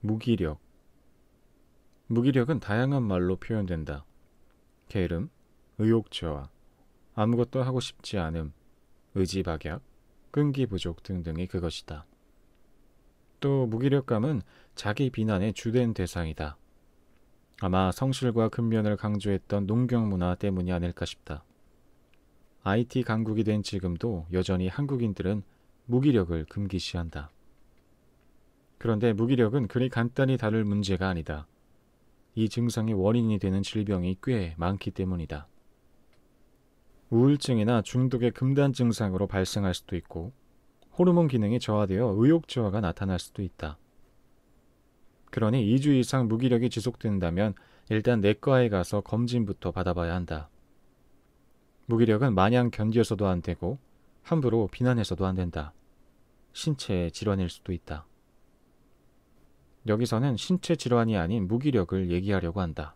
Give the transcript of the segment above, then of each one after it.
무기력 무기력은 다양한 말로 표현된다. 게으름, 의욕저하, 아무것도 하고 싶지 않음, 의지박약, 끈기 부족 등등이 그것이다. 또 무기력감은 자기 비난의 주된 대상이다. 아마 성실과 근면을 강조했던 농경 문화 때문이 아닐까 싶다. IT 강국이 된 지금도 여전히 한국인들은 무기력을 금기시한다. 그런데 무기력은 그리 간단히 다룰 문제가 아니다. 이 증상의 원인이 되는 질병이 꽤 많기 때문이다. 우울증이나 중독의 금단 증상으로 발생할 수도 있고 호르몬 기능이 저하되어 의욕 저하가 나타날 수도 있다. 그러니 2주 이상 무기력이 지속된다면 일단 내과에 가서 검진부터 받아봐야 한다. 무기력은 마냥 견디어서도 안 되고 함부로 비난해서도 안 된다. 신체의 질환일 수도 있다. 여기서는 신체 질환이 아닌 무기력을 얘기하려고 한다.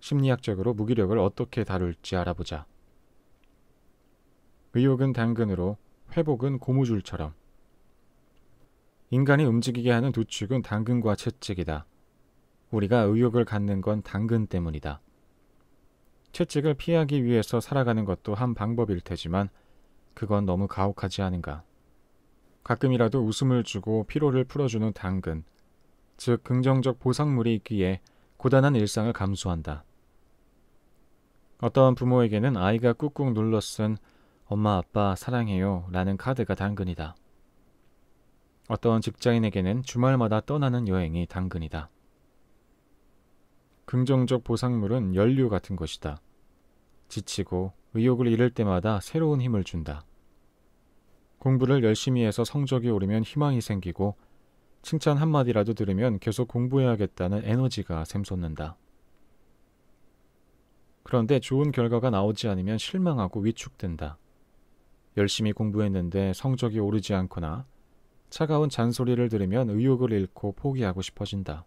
심리학적으로 무기력을 어떻게 다룰지 알아보자. 의욕은 당근으로 회복은 고무줄처럼 인간이 움직이게 하는 두 축은 당근과 채찍이다. 우리가 의욕을 갖는 건 당근 때문이다. 채찍을 피하기 위해서 살아가는 것도 한 방법일 테지만 그건 너무 가혹하지 않은가. 가끔이라도 웃음을 주고 피로를 풀어주는 당근, 즉 긍정적 보상물이 있기에 고단한 일상을 감수한다. 어떠한 부모에게는 아이가 꾹꾹 눌러 쓴 엄마 아빠 사랑해요 라는 카드가 당근이다. 어떠한 직장인에게는 주말마다 떠나는 여행이 당근이다. 긍정적 보상물은 연료 같은 것이다. 지치고 의욕을 잃을 때마다 새로운 힘을 준다. 공부를 열심히 해서 성적이 오르면 희망이 생기고 칭찬 한마디라도 들으면 계속 공부해야겠다는 에너지가 샘솟는다. 그런데 좋은 결과가 나오지 않으면 실망하고 위축된다. 열심히 공부했는데 성적이 오르지 않거나 차가운 잔소리를 들으면 의욕을 잃고 포기하고 싶어진다.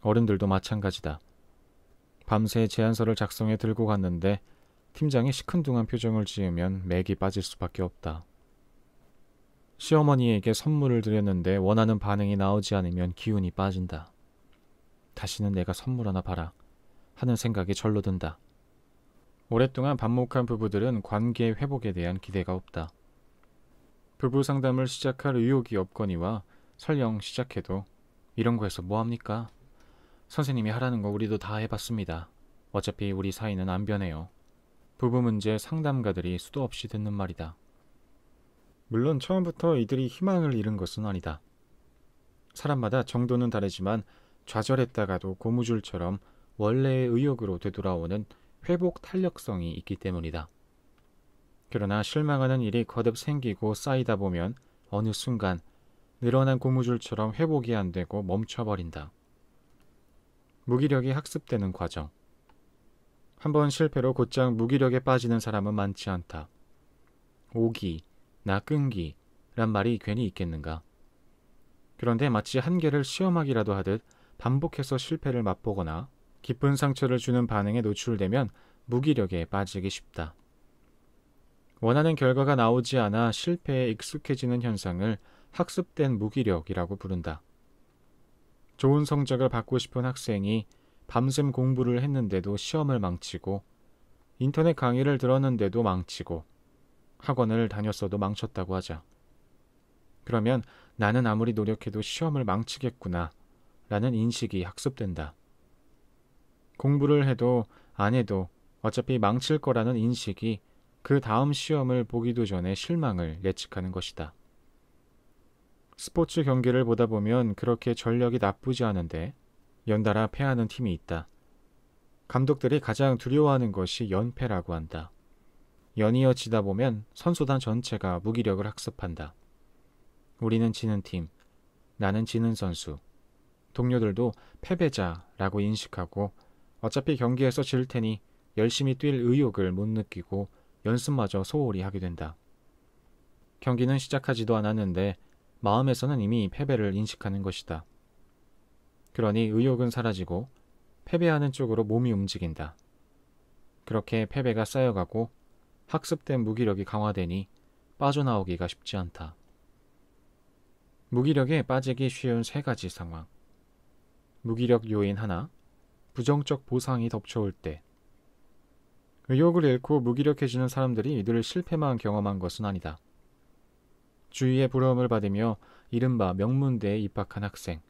어른들도 마찬가지다. 밤새 제안서를 작성해 들고 갔는데 팀장이 시큰둥한 표정을 지으면 맥이 빠질 수밖에 없다. 시어머니에게 선물을 드렸는데 원하는 반응이 나오지 않으면 기운이 빠진다. 다시는 내가 선물 하나 봐라 하는 생각이 절로 든다. 오랫동안 반목한 부부들은 관계 회복에 대한 기대가 없다. 부부 상담을 시작할 의욕이 없거니와 설령 시작해도 이런 거에서 뭐합니까? 선생님이 하라는 거 우리도 다 해봤습니다. 어차피 우리 사이는 안 변해요. 부부 문제 상담가들이 수도 없이 듣는 말이다. 물론 처음부터 이들이 희망을 잃은 것은 아니다. 사람마다 정도는 다르지만 좌절했다가도 고무줄처럼 원래의 의욕으로 되돌아오는 회복 탄력성이 있기 때문이다. 그러나 실망하는 일이 거듭 생기고 쌓이다 보면 어느 순간 늘어난 고무줄처럼 회복이 안 되고 멈춰버린다. 무기력이 학습되는 과정. 한 번 실패로 곧장 무기력에 빠지는 사람은 많지 않다. 오기, 나끈기란 말이 괜히 있겠는가. 그런데 마치 한계를 시험하기라도 하듯 반복해서 실패를 맛보거나 깊은 상처를 주는 반응에 노출되면 무기력에 빠지기 쉽다. 원하는 결과가 나오지 않아 실패에 익숙해지는 현상을 학습된 무기력이라고 부른다. 좋은 성적을 받고 싶은 학생이 밤샘 공부를 했는데도 시험을 망치고 인터넷 강의를 들었는데도 망치고 학원을 다녔어도 망쳤다고 하자. 그러면 나는 아무리 노력해도 시험을 망치겠구나 라는 인식이 학습된다. 공부를 해도 안 해도 어차피 망칠 거라는 인식이 그 다음 시험을 보기도 전에 실망을 예측하는 것이다. 스포츠 경기를 보다 보면 그렇게 전력이 나쁘지 않은데 연달아 패하는 팀이 있다. 감독들이 가장 두려워하는 것이 연패라고 한다. 연이어 지다 보면 선수단 전체가 무기력을 학습한다. 우리는 지는 팀, 나는 지는 선수, 동료들도 패배자라고 인식하고 어차피 경기에서 질 테니 열심히 뛸 의욕을 못 느끼고 연습마저 소홀히 하게 된다. 경기는 시작하지도 않았는데 마음에서는 이미 패배를 인식하는 것이다. 그러니 의욕은 사라지고 패배하는 쪽으로 몸이 움직인다. 그렇게 패배가 쌓여가고 학습된 무기력이 강화되니 빠져나오기가 쉽지 않다. 무기력에 빠지기 쉬운 세 가지 상황. 무기력 요인 하나, 부정적 보상이 덮쳐올 때. 의욕을 잃고 무기력해지는 사람들이 이들을 실패만 경험한 것은 아니다. 주위의 부러움을 받으며 이른바 명문대에 입학한 학생,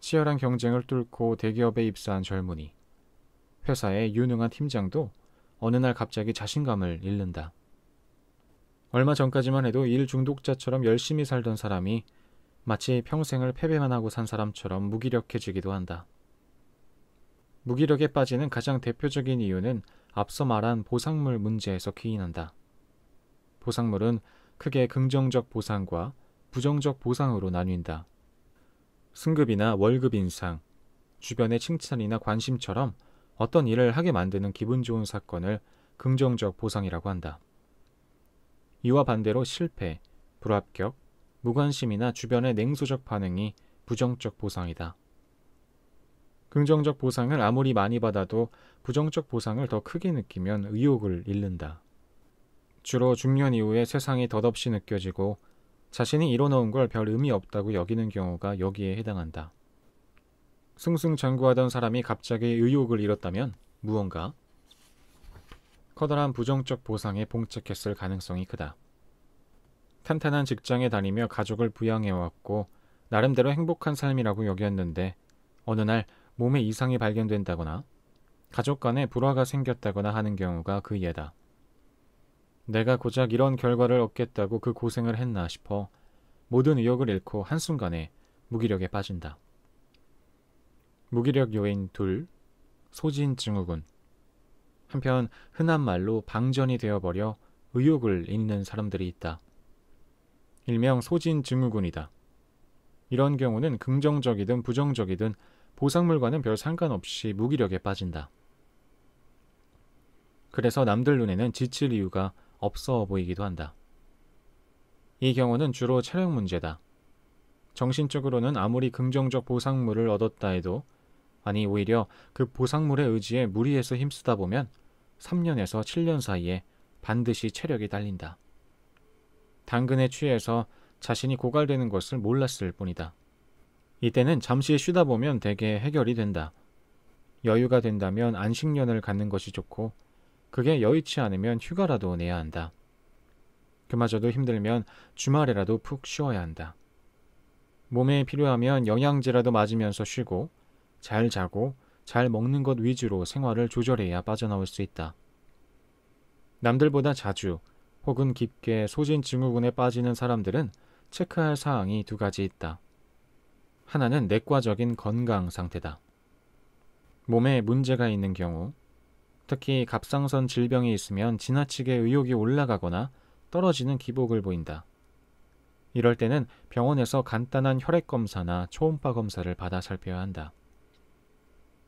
치열한 경쟁을 뚫고 대기업에 입사한 젊은이, 회사의 유능한 팀장도 어느 날 갑자기 자신감을 잃는다. 얼마 전까지만 해도 일 중독자처럼 열심히 살던 사람이 마치 평생을 패배만 하고 산 사람처럼 무기력해지기도 한다. 무기력에 빠지는 가장 대표적인 이유는 앞서 말한 보상물 문제에서 기인한다. 보상물은 크게 긍정적 보상과 부정적 보상으로 나뉜다. 승급이나 월급 인상, 주변의 칭찬이나 관심처럼 어떤 일을 하게 만드는 기분 좋은 사건을 긍정적 보상이라고 한다. 이와 반대로 실패, 불합격, 무관심이나 주변의 냉소적 반응이 부정적 보상이다. 긍정적 보상을 아무리 많이 받아도 부정적 보상을 더 크게 느끼면 의욕을 잃는다. 주로 중년 이후에 세상이 덧없이 느껴지고 자신이 이뤄놓은 걸 별 의미 없다고 여기는 경우가 여기에 해당한다. 승승장구하던 사람이 갑자기 의욕을 잃었다면 무언가 커다란 부정적 보상에 봉착했을 가능성이 크다. 탄탄한 직장에 다니며 가족을 부양해왔고 나름대로 행복한 삶이라고 여겼는데 어느 날 몸에 이상이 발견된다거나 가족 간에 불화가 생겼다거나 하는 경우가 그 예다. 내가 고작 이런 결과를 얻겠다고 그 고생을 했나 싶어 모든 의욕을 잃고 한순간에 무기력에 빠진다. 무기력 요인 둘, 소진 증후군. 한편 흔한 말로 방전이 되어버려 의욕을 잃는 사람들이 있다. 일명 소진 증후군이다. 이런 경우는 긍정적이든 부정적이든 보상물과는 별 상관없이 무기력에 빠진다. 그래서 남들 눈에는 지칠 이유가 없어 보이기도 한다. 이 경우는 주로 체력 문제다. 정신적으로는 아무리 긍정적 보상물을 얻었다 해도 아니 오히려 그 보상물의 의지에 무리해서 힘쓰다 보면 3년에서 7년 사이에 반드시 체력이 딸린다. 당근에 취해서 자신이 고갈되는 것을 몰랐을 뿐이다. 이때는 잠시 쉬다 보면 대개 해결이 된다. 여유가 된다면 안식년을 갖는 것이 좋고 그게 여의치 않으면 휴가라도 내야 한다. 그마저도 힘들면 주말에라도 푹 쉬어야 한다. 몸에 필요하면 영양제라도 맞으면서 쉬고 잘 자고 잘 먹는 것 위주로 생활을 조절해야 빠져나올 수 있다. 남들보다 자주 혹은 깊게 소진 증후군에 빠지는 사람들은 체크할 사항이 두 가지 있다. 하나는 내과적인 건강 상태다. 몸에 문제가 있는 경우, 특히 갑상선 질병이 있으면 지나치게 의욕이 올라가거나 떨어지는 기복을 보인다. 이럴 때는 병원에서 간단한 혈액 검사나 초음파 검사를 받아 살펴야 한다.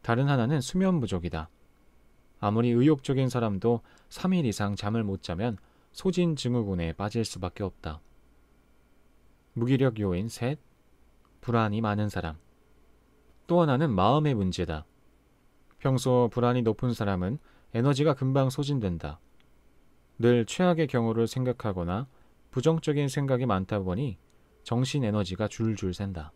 다른 하나는 수면 부족이다. 아무리 의욕적인 사람도 3일 이상 잠을 못 자면 소진 증후군에 빠질 수밖에 없다. 무기력 요인 셋, 불안이 많은 사람. 또 하나는 마음의 문제다. 평소 불안이 높은 사람은 에너지가 금방 소진된다. 늘 최악의 경우를 생각하거나 부정적인 생각이 많다 보니 정신 에너지가 줄줄 샌다.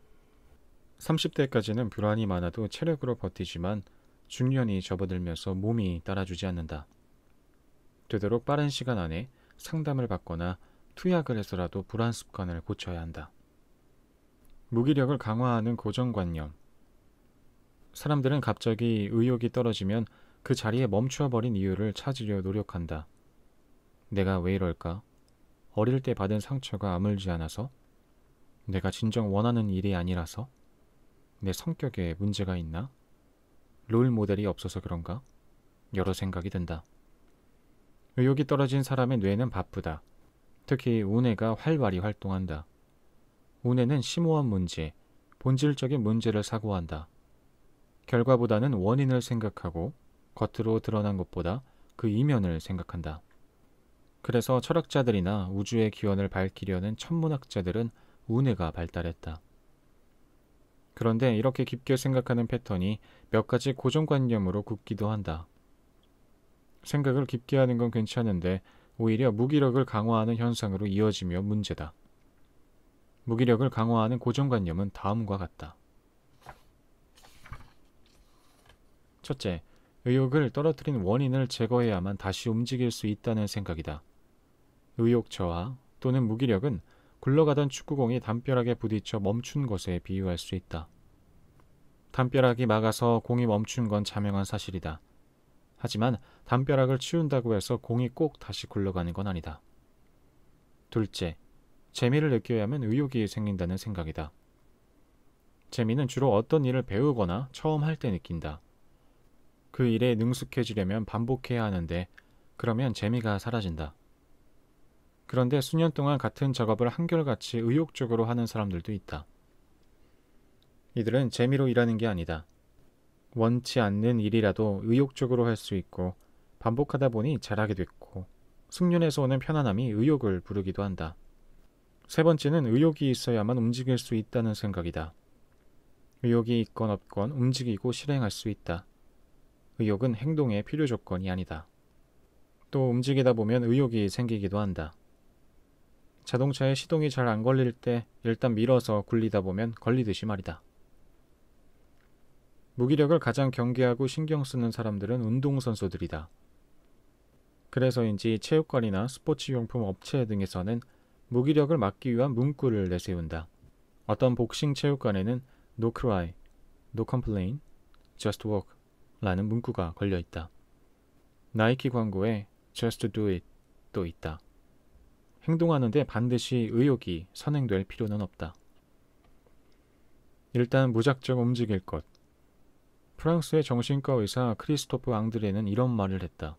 30대까지는 불안이 많아도 체력으로 버티지만 중년이 접어들면서 몸이 따라주지 않는다. 되도록 빠른 시간 안에 상담을 받거나 투약을 해서라도 불안 습관을 고쳐야 한다. 무기력을 강화하는 고정관념. 사람들은 갑자기 의욕이 떨어지면 그 자리에 멈춰버린 이유를 찾으려 노력한다. 내가 왜 이럴까? 어릴 때 받은 상처가 아물지 않아서? 내가 진정 원하는 일이 아니라서? 내 성격에 문제가 있나? 롤 모델이 없어서 그런가? 여러 생각이 든다. 의욕이 떨어진 사람의 뇌는 바쁘다. 특히 우뇌가 활발히 활동한다. 우뇌는 심오한 문제, 본질적인 문제를 사고한다. 결과보다는 원인을 생각하고 겉으로 드러난 것보다 그 이면을 생각한다. 그래서 철학자들이나 우주의 기원을 밝히려는 천문학자들은 우뇌가 발달했다. 그런데 이렇게 깊게 생각하는 패턴이 몇 가지 고정관념으로 굽기도 한다. 생각을 깊게 하는 건 괜찮은데 오히려 무기력을 강화하는 현상으로 이어지며 문제다. 무기력을 강화하는 고정관념은 다음과 같다. 첫째, 의욕을 떨어뜨린 원인을 제거해야만 다시 움직일 수 있다는 생각이다. 의욕 저하 또는 무기력은 굴러가던 축구공이 담벼락에 부딪혀 멈춘 것에 비유할 수 있다. 담벼락이 막아서 공이 멈춘 건 자명한 사실이다. 하지만 담벼락을 치운다고 해서 공이 꼭 다시 굴러가는 건 아니다. 둘째, 재미를 느껴야 하면 의욕이 생긴다는 생각이다. 재미는 주로 어떤 일을 배우거나 처음 할 때 느낀다. 그 일에 능숙해지려면 반복해야 하는데 그러면 재미가 사라진다. 그런데 수년 동안 같은 작업을 한결같이 의욕적으로 하는 사람들도 있다. 이들은 재미로 일하는 게 아니다. 원치 않는 일이라도 의욕적으로 할 수 있고 반복하다 보니 잘하게 됐고 숙련에서 오는 편안함이 의욕을 부르기도 한다. 세 번째는 의욕이 있어야만 움직일 수 있다는 생각이다. 의욕이 있건 없건 움직이고 실행할 수 있다. 의욕은 행동의 필요 조건이 아니다. 또 움직이다 보면 의욕이 생기기도 한다. 자동차에 시동이 잘 안 걸릴 때 일단 밀어서 굴리다 보면 걸리듯이 말이다. 무기력을 가장 경계하고 신경 쓰는 사람들은 운동선수들이다. 그래서인지 체육관이나 스포츠용품 업체 등에서는 무기력을 막기 위한 문구를 내세운다. 어떤 복싱 체육관에는 No cry, no complain, just walk 라는 문구가 걸려 있다. 나이키 광고에 just do it 도 있다. 행동하는데 반드시 의욕이 선행될 필요는 없다. 일단 무작정 움직일 것. 프랑스의 정신과 의사 크리스토프 앙드레는 이런 말을 했다.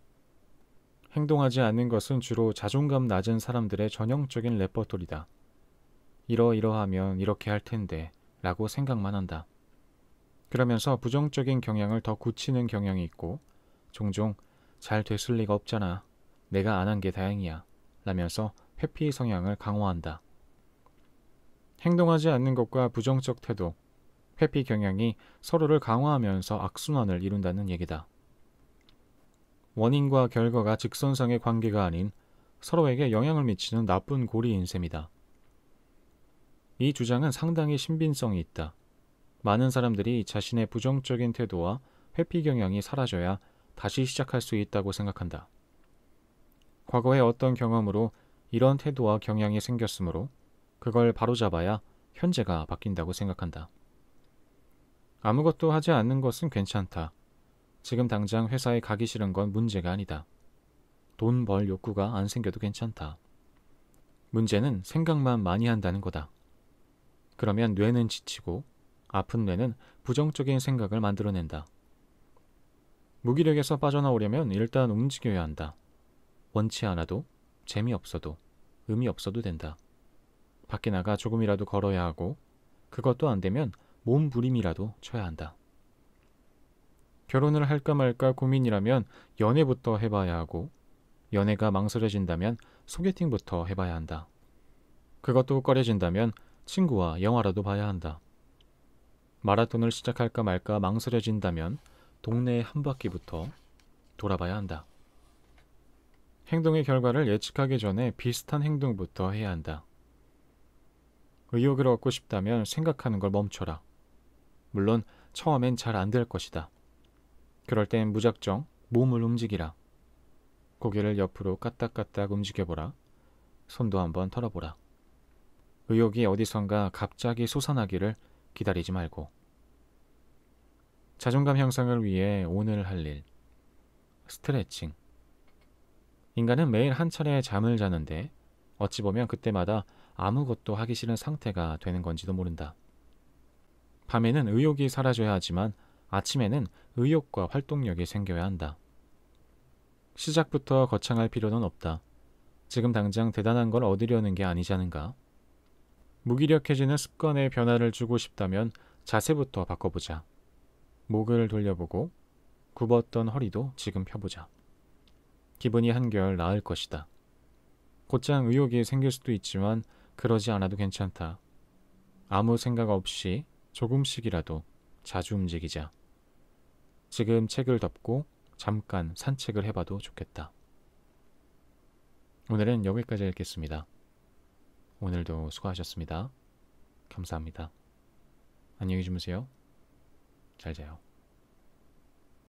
행동하지 않는 것은 주로 자존감 낮은 사람들의 전형적인 레퍼토리다. 이러이러하면 이렇게 할 텐데 라고 생각만 한다. 그러면서 부정적인 경향을 더 굳히는 경향이 있고 종종 잘 됐을 리가 없잖아. 내가 안 한 게 다행이야. 라면서 회피 성향을 강화한다. 행동하지 않는 것과 부정적 태도, 회피 경향이 서로를 강화하면서 악순환을 이룬다는 얘기다. 원인과 결과가 직선상의 관계가 아닌 서로에게 영향을 미치는 나쁜 고리인 셈이다. 이 주장은 상당히 신빙성이 있다. 많은 사람들이 자신의 부정적인 태도와 회피 경향이 사라져야 다시 시작할 수 있다고 생각한다. 과거의 어떤 경험으로 이런 태도와 경향이 생겼으므로 그걸 바로잡아야 현재가 바뀐다고 생각한다. 아무것도 하지 않는 것은 괜찮다. 지금 당장 회사에 가기 싫은 건 문제가 아니다. 돈 벌 욕구가 안 생겨도 괜찮다. 문제는 생각만 많이 한다는 거다. 그러면 뇌는 지치고 아픈 뇌는 부정적인 생각을 만들어낸다. 무기력에서 빠져나오려면 일단 움직여야 한다. 원치 않아도 재미없어도 의미 없어도 된다. 밖에 나가 조금이라도 걸어야 하고 그것도 안 되면 몸부림이라도 쳐야 한다. 결혼을 할까 말까 고민이라면 연애부터 해봐야 하고 연애가 망설여진다면 소개팅부터 해봐야 한다. 그것도 꺼려진다면 친구와 영화라도 봐야 한다. 마라톤을 시작할까 말까 망설여진다면 동네 한 바퀴부터 돌아봐야 한다. 행동의 결과를 예측하기 전에 비슷한 행동부터 해야 한다. 의욕을 얻고 싶다면 생각하는 걸 멈춰라. 물론 처음엔 잘 안 될 것이다. 그럴 땐 무작정 몸을 움직이라. 고개를 옆으로 까딱까딱 움직여보라. 손도 한번 털어보라. 의욕이 어디선가 갑자기 솟아나기를 기다리지 말고. 자존감 향상을 위해 오늘 할 일. 스트레칭. 인간은 매일 한 차례 잠을 자는데 어찌 보면 그때마다 아무것도 하기 싫은 상태가 되는 건지도 모른다. 밤에는 의욕이 사라져야 하지만 아침에는 의욕과 활동력이 생겨야 한다. 시작부터 거창할 필요는 없다. 지금 당장 대단한 걸 얻으려는 게아니지않은가 무기력해지는 습관에 변화를 주고 싶다면 자세부터 바꿔보자. 목을 돌려보고 굽었던 허리도 지금 펴보자. 기분이 한결 나을 것이다. 곧장 의욕이 생길 수도 있지만 그러지 않아도 괜찮다. 아무 생각 없이 조금씩이라도 자주 움직이자. 지금 책을 덮고 잠깐 산책을 해봐도 좋겠다. 오늘은 여기까지 읽겠습니다. 오늘도 수고하셨습니다. 감사합니다. 안녕히 주무세요. 잘 자요.